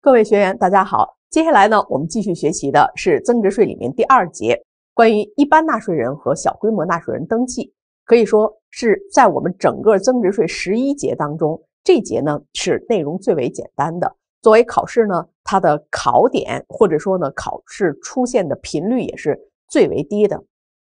各位学员，大家好。接下来呢，我们继续学习的是增值税里面第二节，关于一般纳税人和小规模纳税人登记。可以说是在我们整个增值税十一节当中，这节呢是内容最为简单的，作为考试呢，它的考点或者说呢考试出现的频率也是最为低的，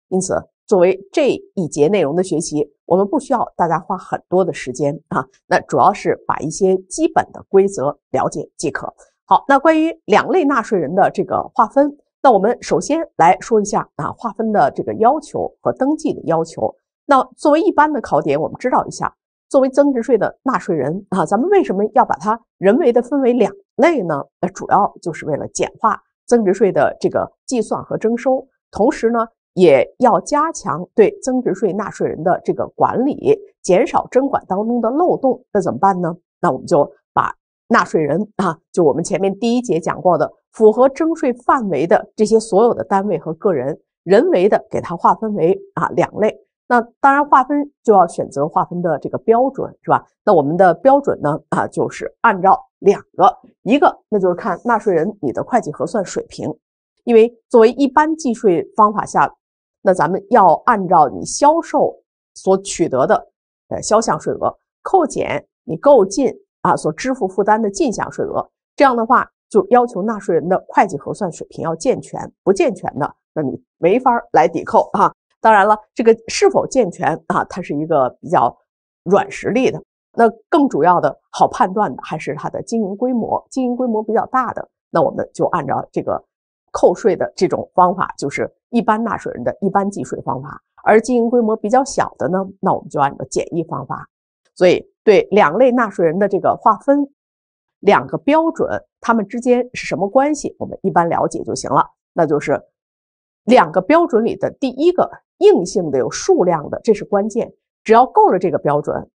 因此。作为这一节内容的学习，我们不需要大家花很多的时间啊。那主要是把一些基本的规则了解即可。好，那关于两类纳税人的这个划分，那我们首先来说一下啊划分的这个要求和登记的要求。那作为一般的考点，我们知道一下，作为增值税的纳税人啊，咱们为什么要把它人为的分为两类呢？呃，主要就是为了简化增值税的这个计算和征收，同时呢。也要加强对增值税纳税人的这个管理，减少征管当中的漏洞。那怎么办呢？那我们就把纳税人啊，就我们前面第一节讲过的符合征税范围的这些所有的单位和个人，人为的给它划分为啊两类。那当然划分就要选择划分的这个标准，是吧？那我们的标准呢啊，就是按照两个，一个那就是看纳税人你的会计核算水平，因为作为一般计税方法下。那咱们要按照你销售所取得的呃销项税额，扣减你购进啊所支付负担的进项税额，这样的话就要求纳税人的会计核算水平要健全，不健全的那你没法来抵扣啊。当然了，这个是否健全啊，它是一个比较软实力的。那更主要的好判断的还是它的经营规模，经营规模比较大的，那我们就按照这个扣税的这种方法就是。一般纳税人的一般计税方法，而经营规模比较小的呢，那我们就按照简易方法。所以对两类纳税人的这个划分，两个标准，他们之间是什么关系？我们一般了解就行了。那就是两个标准里的第一个硬性的、有数量的，这是关键。只要够了这个标准，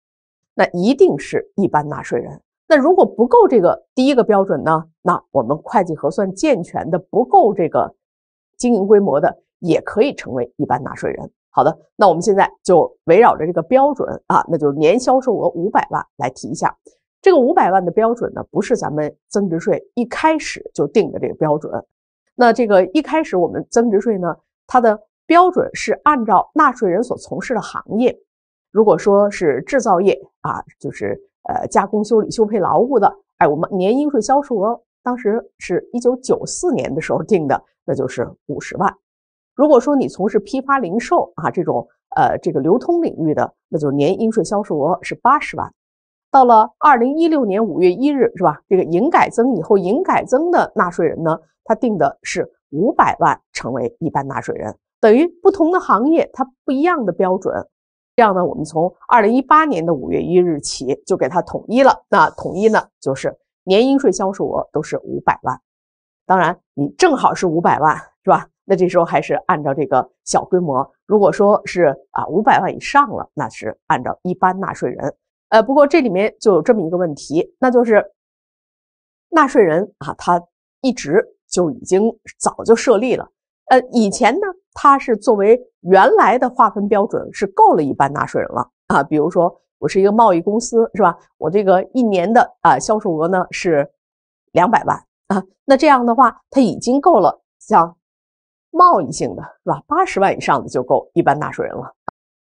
那一定是一般纳税人。那如果不够这个第一个标准呢，那我们会计核算健全的不够这个经营规模的。也可以成为一般纳税人。好的，那我们现在就围绕着这个标准啊，那就是年销售额五百万来提一下。这个五百万的标准呢，不是咱们增值税一开始就定的这个标准。那这个一开始我们增值税呢，它的标准是按照纳税人所从事的行业。如果说是制造业啊，就是呃加工修理修配劳务的，哎，我们年应税销售额当时是一九九四年的时候定的，那就是五十万。如果说你从事批发零售啊这种呃这个流通领域的，那就是年应税销售额是八十万。到了二零一六年五月一日是吧？这个营改增以后，营改增的纳税人呢，他定的是五百万成为一般纳税人，等于不同的行业它不一样的标准。这样呢，我们从二零一八年的五月一日起就给它统一了。那统一呢，就是年应税销售额都是五百万。当然，你正好是五百万是吧？那这时候还是按照这个小规模，如果说是啊五百万以上了，那是按照一般纳税人。呃，不过这里面就有这么一个问题，那就是纳税人啊，他一直就已经早就设立了。呃，以前呢，他是作为原来的划分标准是够了一般纳税人了啊。比如说我是一个贸易公司，是吧？我这个一年的啊销售额呢是两百万啊，那这样的话他已经够了，像。贸易性的，是吧？八十万以上的就够一般纳税人了。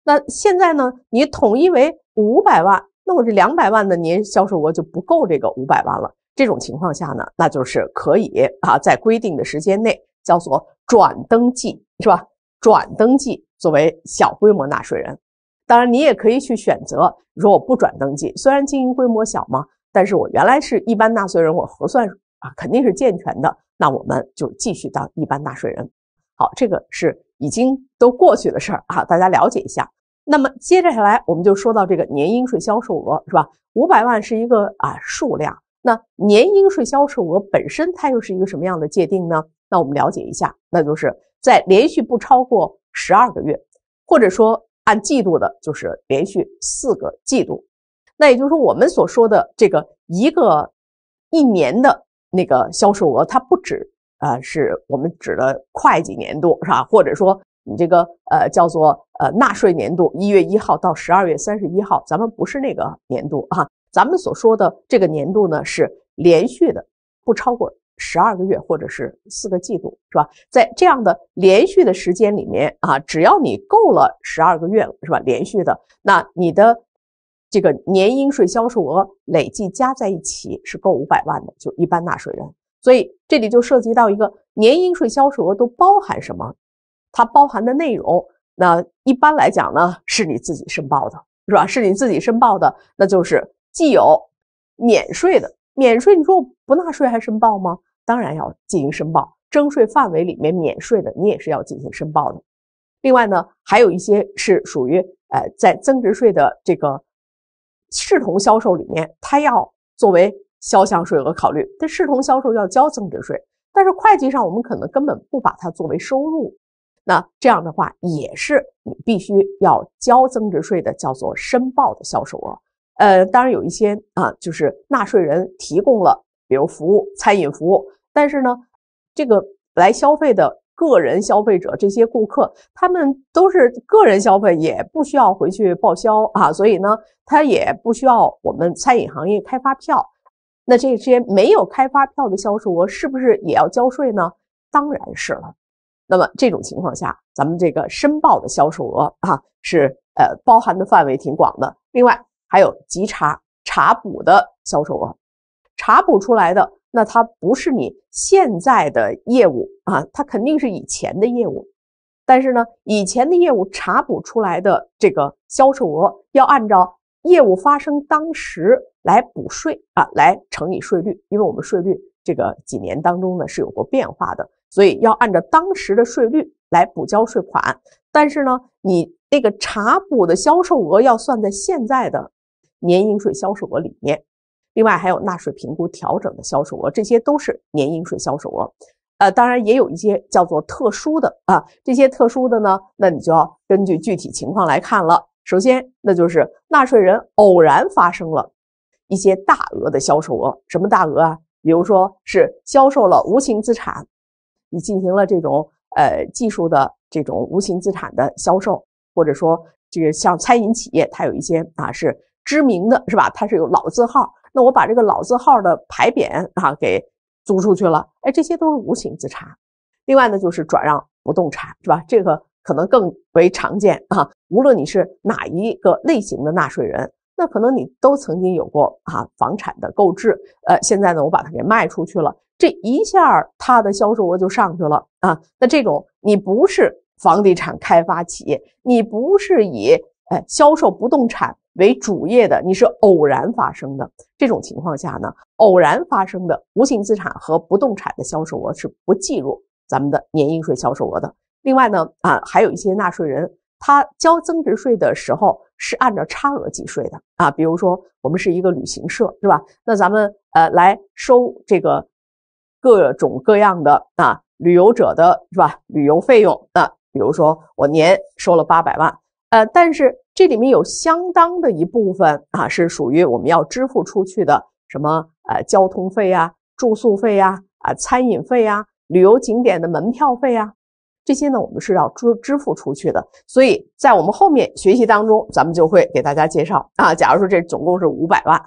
那现在呢？你统一为五百万，那我这两百万的年销售额就不够这个五百万了。这种情况下呢，那就是可以啊，在规定的时间内叫做转登记，是吧？转登记作为小规模纳税人。当然，你也可以去选择，你说我不转登记。虽然经营规模小嘛，但是我原来是一般纳税人，我核算啊肯定是健全的。那我们就继续当一般纳税人。好，这个是已经都过去的事儿啊，大家了解一下。那么接着下来，我们就说到这个年应税销售额，是吧？五百万是一个啊数量。那年应税销售额本身，它又是一个什么样的界定呢？那我们了解一下，那就是在连续不超过十二个月，或者说按季度的，就是连续四个季度。那也就是说，我们所说的这个一个一年的那个销售额，它不止。呃，是我们指的会计年度，是吧？或者说你这个呃叫做呃纳税年度，一月一号到十二月三十一号，咱们不是那个年度啊。咱们所说的这个年度呢，是连续的，不超过十二个月或者是四个季度，是吧？在这样的连续的时间里面啊，只要你够了十二个月了，是吧？连续的，那你的这个年应税销售额累计加在一起是够五百万的，就一般纳税人。所以这里就涉及到一个年应税销售额都包含什么，它包含的内容，那一般来讲呢，是你自己申报的，是吧？是你自己申报的，那就是既有免税的，免税你说我不纳税还申报吗？当然要进行申报，征税范围里面免税的你也是要进行申报的。另外呢，还有一些是属于呃在增值税的这个视同销售里面，它要作为。销项税额考虑，但视同销售要交增值税。但是会计上我们可能根本不把它作为收入。那这样的话，也是你必须要交增值税的，叫做申报的销售额。呃，当然有一些啊，就是纳税人提供了，比如服务、餐饮服务，但是呢，这个来消费的个人消费者这些顾客，他们都是个人消费，也不需要回去报销啊，所以呢，他也不需要我们餐饮行业开发票。那这些没有开发票的销售额是不是也要交税呢？当然是了。那么这种情况下，咱们这个申报的销售额啊，是呃包含的范围挺广的。另外还有稽查查补的销售额，查补出来的那它不是你现在的业务啊，它肯定是以前的业务。但是呢，以前的业务查补出来的这个销售额要按照。业务发生当时来补税啊，来乘以税率，因为我们税率这个几年当中呢是有过变化的，所以要按照当时的税率来补交税款。但是呢，你那个查补的销售额要算在现在的年应税销售额里面，另外还有纳税评估调整的销售额，这些都是年应税销售额。呃，当然也有一些叫做特殊的啊，这些特殊的呢，那你就要根据具体情况来看了。首先，那就是纳税人偶然发生了一些大额的销售额，什么大额啊？比如说是销售了无形资产，你进行了这种呃技术的这种无形资产的销售，或者说这个像餐饮企业，它有一些啊是知名的是吧？它是有老字号，那我把这个老字号的牌匾啊给租出去了，哎，这些都是无形资产。另外呢，就是转让不动产，是吧？这个。可能更为常见啊，无论你是哪一个类型的纳税人，那可能你都曾经有过啊房产的购置，呃，现在呢我把它给卖出去了，这一下它的销售额就上去了啊。那这种你不是房地产开发企业，你不是以哎销售不动产为主业的，你是偶然发生的这种情况下呢，偶然发生的无形资产和不动产的销售额是不计入咱们的年应税销售额的。另外呢，啊，还有一些纳税人，他交增值税的时候是按照差额计税的啊。比如说，我们是一个旅行社，是吧？那咱们呃来收这个各种各样的啊旅游者的，是吧？旅游费用啊，比如说我年收了八百万，呃，但是这里面有相当的一部分啊，是属于我们要支付出去的什么呃交通费啊、住宿费啊、啊餐饮费啊、旅游景点的门票费啊。这些呢，我们是要支支付出去的，所以在我们后面学习当中，咱们就会给大家介绍啊。假如说这总共是五百万，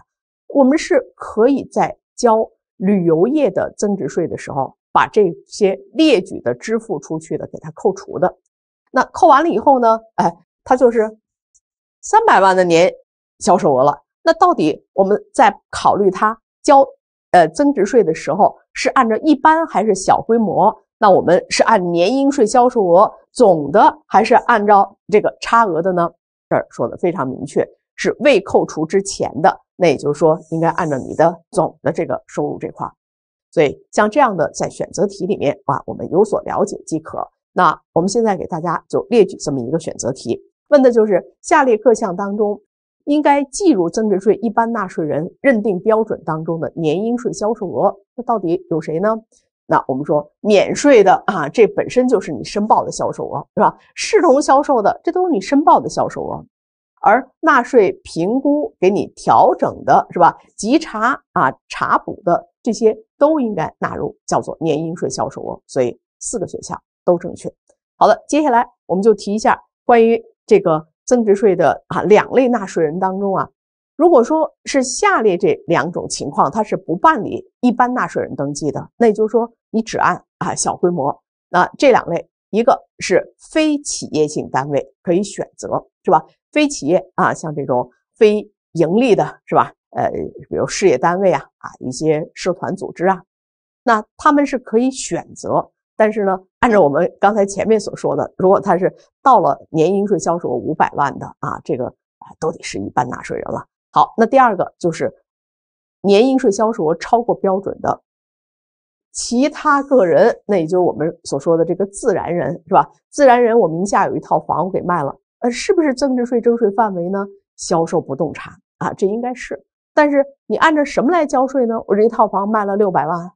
我们是可以在交旅游业的增值税的时候，把这些列举的支付出去的给它扣除的。那扣完了以后呢，哎，它就是三百万的年销售额了。那到底我们在考虑它交呃增值税的时候，是按照一般还是小规模？那我们是按年应税销售额总的，还是按照这个差额的呢？这儿说的非常明确，是未扣除之前的。那也就是说，应该按照你的总的这个收入这块。所以像这样的，在选择题里面啊，我们有所了解即可。那我们现在给大家就列举这么一个选择题，问的就是下列各项当中，应该计入增值税一般纳税人认定标准当中的年应税销售额，那到底有谁呢？那我们说免税的啊，这本身就是你申报的销售额，是吧？视同销售的，这都是你申报的销售额，而纳税评估给你调整的，是吧？稽查啊查补的这些都应该纳入叫做年应税销售额，所以四个选项都正确。好了，接下来我们就提一下关于这个增值税的啊两类纳税人当中啊。如果说是下列这两种情况，他是不办理一般纳税人登记的，那也就是说你只按啊小规模。那这两类，一个是非企业性单位可以选择，是吧？非企业啊，像这种非盈利的，是吧？呃，比如事业单位啊，啊一些社团组织啊，那他们是可以选择。但是呢，按照我们刚才前面所说的，如果他是到了年应税销售额五百万的啊，这个啊都得是一般纳税人了。好，那第二个就是年应税销售额超过标准的其他个人，那也就是我们所说的这个自然人，是吧？自然人，我名下有一套房，我给卖了，呃，是不是增值税征税范围呢？销售不动产啊，这应该是。但是你按照什么来交税呢？我这一套房卖了六百万，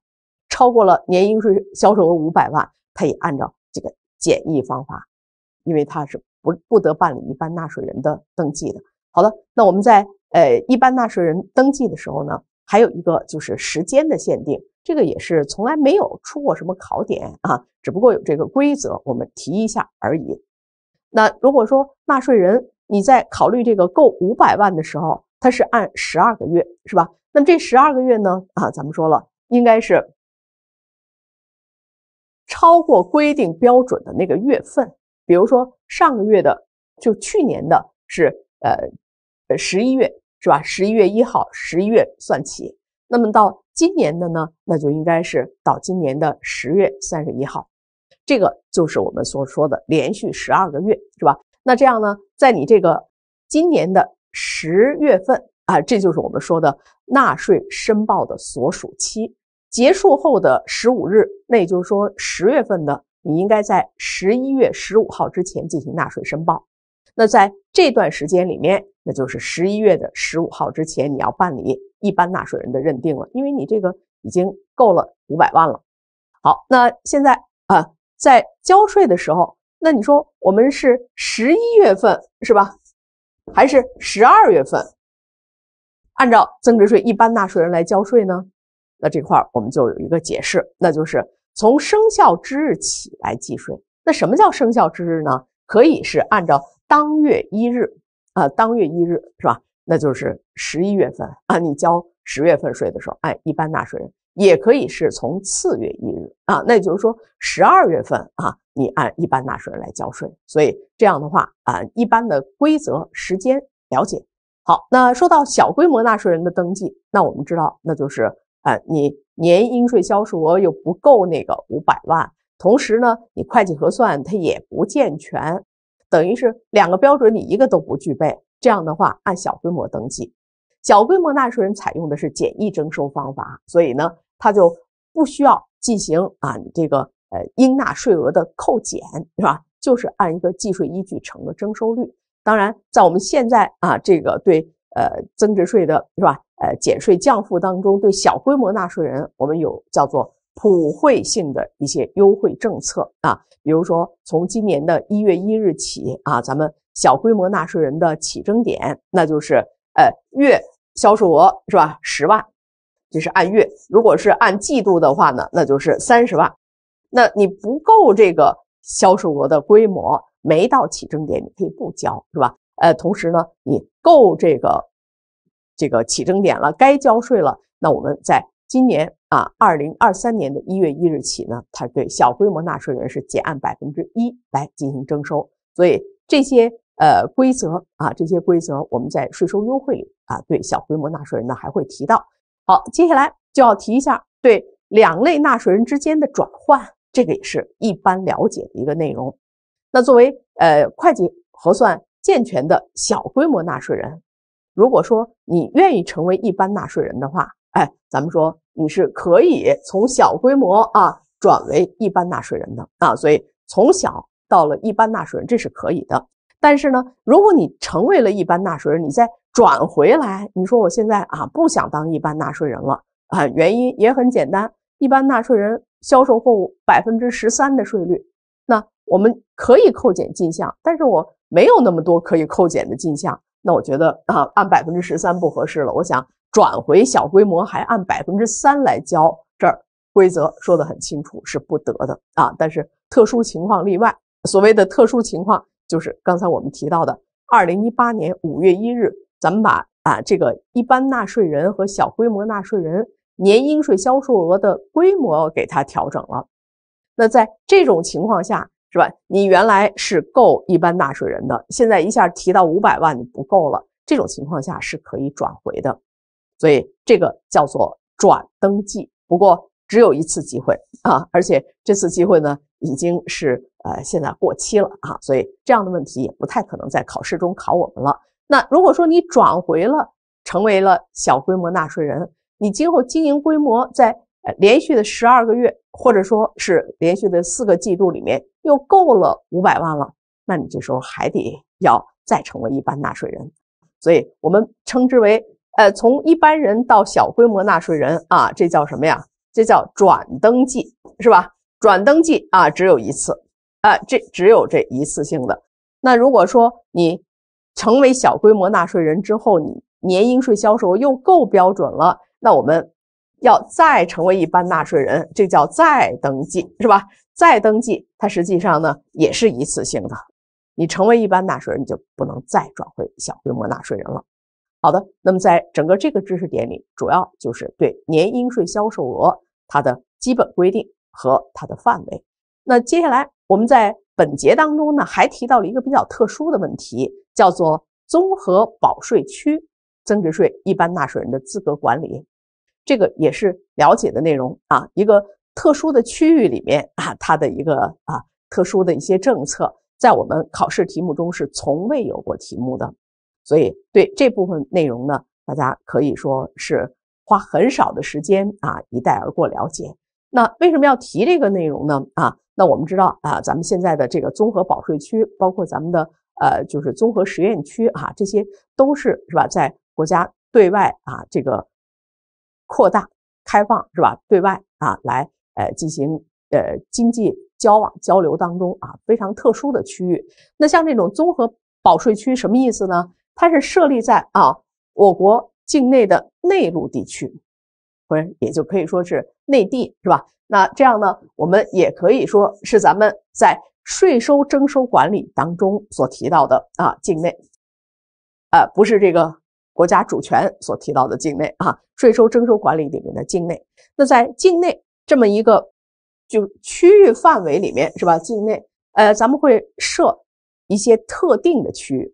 超过了年应税销售额五百万，他也按照这个简易方法，因为他是不不得办理一般纳税人的登记的。好的，那我们在。呃，一般纳税人登记的时候呢，还有一个就是时间的限定，这个也是从来没有出过什么考点啊，只不过有这个规则，我们提一下而已。那如果说纳税人你在考虑这个够五百万的时候，它是按十二个月，是吧？那么这十二个月呢，啊，咱们说了，应该是超过规定标准的那个月份，比如说上个月的，就去年的是，呃。呃，十一月是吧？十一月一号，十一月算起。那么到今年的呢，那就应该是到今年的十月三十一号。这个就是我们所说的连续十二个月，是吧？那这样呢，在你这个今年的十月份啊，这就是我们说的纳税申报的所属期结束后的十五日，那也就是说十月份呢，你应该在十一月十五号之前进行纳税申报。那在这段时间里面，那就是十一月的十五号之前，你要办理一般纳税人的认定了，因为你这个已经够了五百万了。好，那现在啊，在交税的时候，那你说我们是十一月份是吧，还是十二月份，按照增值税一般纳税人来交税呢？那这块我们就有一个解释，那就是从生效之日起来计税。那什么叫生效之日呢？可以是按照。当月一日啊，当月一日是吧？那就是十一月份啊，你交十月份税的时候，哎，一般纳税人也可以是从次月一日啊，那也就是说十二月份啊，你按一般纳税人来交税。所以这样的话啊，一般的规则时间了解好。那说到小规模纳税人的登记，那我们知道那就是啊，你年应税销售额又不够那个五百万，同时呢，你会计核算它也不健全。等于是两个标准，你一个都不具备，这样的话按小规模登记。小规模纳税人采用的是简易征收方法，所以呢，他就不需要进行啊，你这个呃应纳税额的扣减，是吧？就是按一个计税依据乘的征收率。当然，在我们现在啊这个对呃增值税的是吧呃减税降负当中，对小规模纳税人我们有叫做。普惠性的一些优惠政策啊，比如说从今年的一月一日起啊，咱们小规模纳税人的起征点，那就是呃月销售额是吧，十万，这是按月。如果是按季度的话呢，那就是三十万。那你不够这个销售额的规模，没到起征点，你可以不交，是吧？呃，同时呢，你够这个这个起征点了，该交税了，那我们再。今年啊，二零二三年的一月一日起呢，它对小规模纳税人是减按百分之一来进行征收。所以这些呃规则啊，这些规则我们在税收优惠里啊，对小规模纳税人呢还会提到。好，接下来就要提一下对两类纳税人之间的转换，这个也是一般了解的一个内容。那作为呃会计核算健全的小规模纳税人，如果说你愿意成为一般纳税人的话，哎，咱们说你是可以从小规模啊转为一般纳税人的啊，所以从小到了一般纳税人这是可以的。但是呢，如果你成为了一般纳税人，你再转回来，你说我现在啊不想当一般纳税人了啊，原因也很简单，一般纳税人销售货物百分之十三的税率，那我们可以扣减进项，但是我没有那么多可以扣减的进项，那我觉得啊按百分之十三不合适了，我想。转回小规模还按百分之三来交，这儿规则说得很清楚，是不得的啊。但是特殊情况例外，所谓的特殊情况就是刚才我们提到的，二零一八年五月一日，咱们把啊这个一般纳税人和小规模纳税人年应税销售额的规模给它调整了。那在这种情况下，是吧？你原来是够一般纳税人的，现在一下提到五百万，你不够了。这种情况下是可以转回的。所以这个叫做转登记，不过只有一次机会啊，而且这次机会呢已经是呃现在过期了啊，所以这样的问题也不太可能在考试中考我们了。那如果说你转回了，成为了小规模纳税人，你今后经营规模在连续的十二个月，或者说是连续的四个季度里面又够了五百万了，那你这时候还得要再成为一般纳税人，所以我们称之为。呃，从一般人到小规模纳税人啊，这叫什么呀？这叫转登记，是吧？转登记啊，只有一次，啊，这只有这一次性的。那如果说你成为小规模纳税人之后，你年应税销售额又够标准了，那我们要再成为一般纳税人，这叫再登记，是吧？再登记，它实际上呢也是一次性的。你成为一般纳税人，你就不能再转回小规模纳税人了。好的，那么在整个这个知识点里，主要就是对年应税销售额它的基本规定和它的范围。那接下来我们在本节当中呢，还提到了一个比较特殊的问题，叫做综合保税区增值税一般纳税人的资格管理。这个也是了解的内容啊，一个特殊的区域里面啊，它的一个啊特殊的一些政策，在我们考试题目中是从未有过题目的。所以，对这部分内容呢，大家可以说是花很少的时间啊，一带而过了解。那为什么要提这个内容呢？啊，那我们知道啊，咱们现在的这个综合保税区，包括咱们的呃，就是综合实验区啊，这些都是是吧，在国家对外啊这个扩大开放是吧，对外啊来呃进行呃经济交往交流当中啊，非常特殊的区域。那像这种综合保税区，什么意思呢？它是设立在啊我国境内的内陆地区，或者也就可以说是内地，是吧？那这样呢，我们也可以说是咱们在税收征收管理当中所提到的啊境内，不是这个国家主权所提到的境内啊，税收征收管理里面的境内。那在境内这么一个就区域范围里面，是吧？境内，呃，咱们会设一些特定的区域。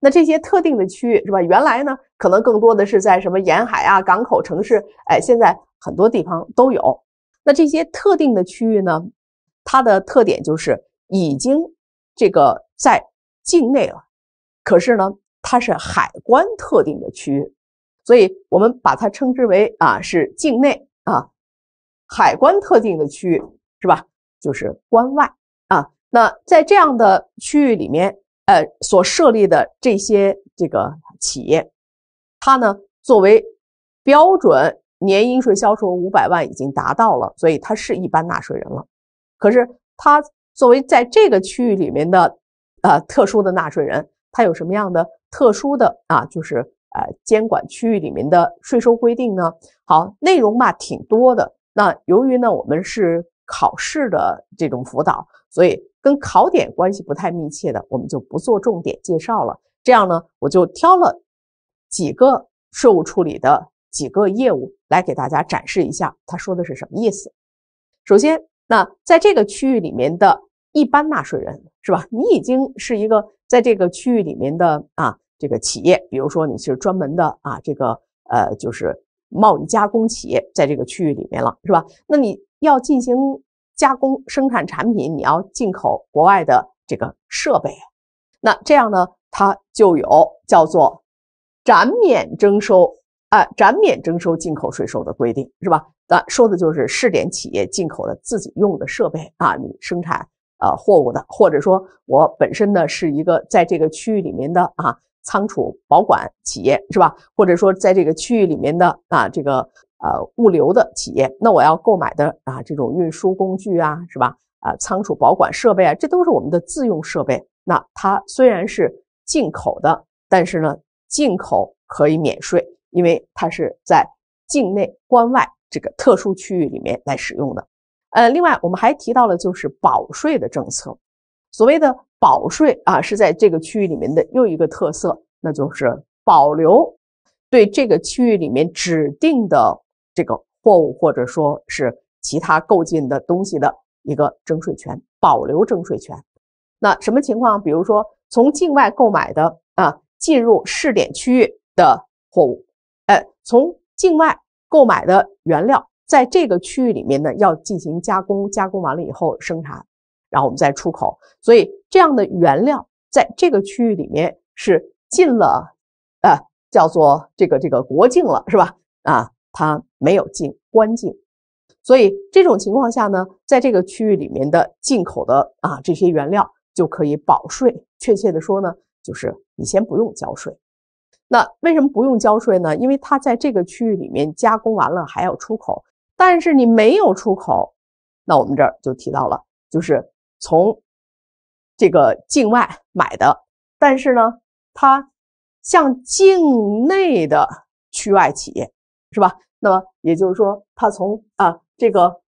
那这些特定的区域是吧？原来呢，可能更多的是在什么沿海啊、港口城市，哎，现在很多地方都有。那这些特定的区域呢，它的特点就是已经这个在境内了，可是呢，它是海关特定的区域，所以我们把它称之为啊是境内啊海关特定的区域是吧？就是关外啊。那在这样的区域里面。呃，所设立的这些这个企业，它呢作为标准年应税销售额五百万已经达到了，所以它是一般纳税人了。可是它作为在这个区域里面的呃特殊的纳税人，它有什么样的特殊的啊？就是呃监管区域里面的税收规定呢？好，内容吧挺多的。那由于呢我们是考试的这种辅导，所以。跟考点关系不太密切的，我们就不做重点介绍了。这样呢，我就挑了几个税务处理的几个业务来给大家展示一下，他说的是什么意思。首先，那在这个区域里面的一般纳税人是吧？你已经是一个在这个区域里面的啊，这个企业，比如说你是专门的啊，这个呃，就是贸易加工企业，在这个区域里面了是吧？那你要进行。加工生产产品，你要进口国外的这个设备，那这样呢，它就有叫做暂免征收啊，暂免征收进口税收的规定，是吧？那说的就是试点企业进口的自己用的设备啊，你生产呃货物的，或者说我本身呢是一个在这个区域里面的啊仓储保管企业，是吧？或者说在这个区域里面的啊这个。呃，物流的企业，那我要购买的啊，这种运输工具啊，是吧？啊，仓储保管设备啊，这都是我们的自用设备。那它虽然是进口的，但是呢，进口可以免税，因为它是在境内关外这个特殊区域里面来使用的。呃，另外我们还提到了就是保税的政策，所谓的保税啊，是在这个区域里面的又一个特色，那就是保留对这个区域里面指定的。这个货物或者说是其他购进的东西的一个征税权保留征税权，那什么情况？比如说从境外购买的啊，进入试点区域的货物，哎，从境外购买的原料，在这个区域里面呢，要进行加工，加工完了以后生产，然后我们再出口。所以这样的原料在这个区域里面是进了呃，叫做这个这个国境了，是吧？啊。它没有进关境，所以这种情况下呢，在这个区域里面的进口的啊这些原料就可以保税。确切的说呢，就是你先不用交税。那为什么不用交税呢？因为它在这个区域里面加工完了还要出口，但是你没有出口，那我们这儿就提到了，就是从这个境外买的，但是呢，它向境内的区外企业，是吧？那么也就是说，他从啊这个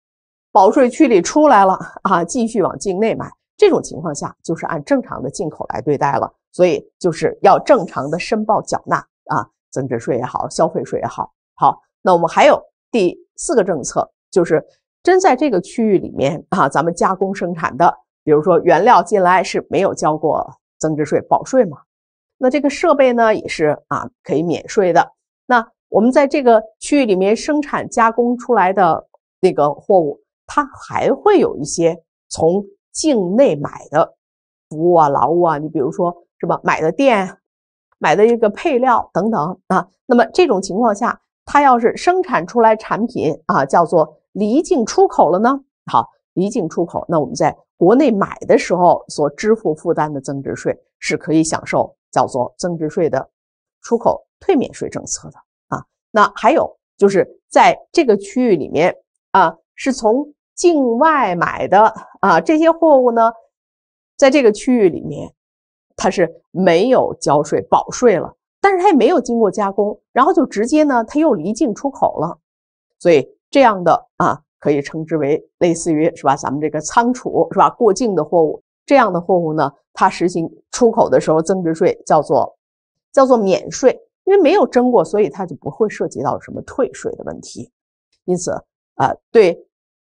保税区里出来了啊，继续往境内买，这种情况下就是按正常的进口来对待了，所以就是要正常的申报缴纳啊，增值税也好，消费税也好。好，那我们还有第四个政策，就是真在这个区域里面啊，咱们加工生产的，比如说原料进来是没有交过增值税保税嘛，那这个设备呢也是啊可以免税的。我们在这个区域里面生产加工出来的那个货物，它还会有一些从境内买的服务啊、劳务啊，你比如说是吧，买的电、买的一个配料等等啊。那么这种情况下，它要是生产出来产品啊，叫做离境出口了呢？好，离境出口，那我们在国内买的时候所支付负担的增值税是可以享受叫做增值税的出口退免税政策的。那还有就是在这个区域里面啊，是从境外买的啊，这些货物呢，在这个区域里面，它是没有交税保税了，但是它也没有经过加工，然后就直接呢，它又离境出口了。所以这样的啊，可以称之为类似于是吧，咱们这个仓储是吧？过境的货物这样的货物呢，它实行出口的时候，增值税叫做叫做免税。因为没有征过，所以它就不会涉及到什么退税的问题。因此，啊，对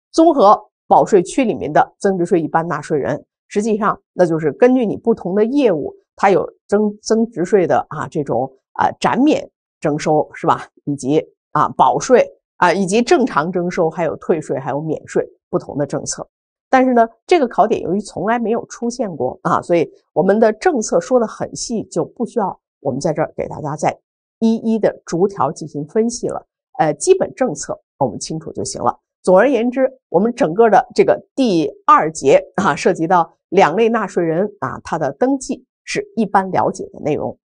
综合保税区里面的增值税一般纳税人，实际上那就是根据你不同的业务，它有增增值税的啊这种啊展免征收是吧？以及啊保税啊以及正常征收，还有退税，还有免税不同的政策。但是呢，这个考点由于从来没有出现过啊，所以我们的政策说的很细，就不需要我们在这儿给大家再。一一的逐条进行分析了，呃，基本政策我们清楚就行了。总而言之，我们整个的这个第二节啊，涉及到两类纳税人啊，它的登记是一般了解的内容。